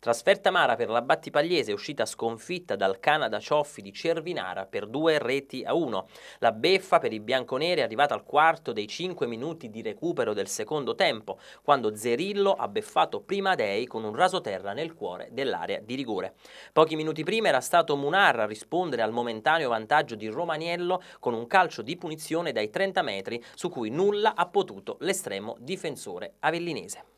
Trasferta amara per la Battipagliese, uscita sconfitta dal Canada Cioffi di Cervinara per due reti a uno. La beffa per i bianconeri è arrivata al quarto dei cinque minuti di recupero del secondo tempo, quando Zerillo ha beffato prima Dei con un rasoterra nel cuore dell'area di rigore. Pochi minuti prima era stato Munar a rispondere al momentaneo vantaggio di Romaniello con un calcio di punizione dai 30 metri, su cui nulla ha potuto l'estremo difensore avellinese.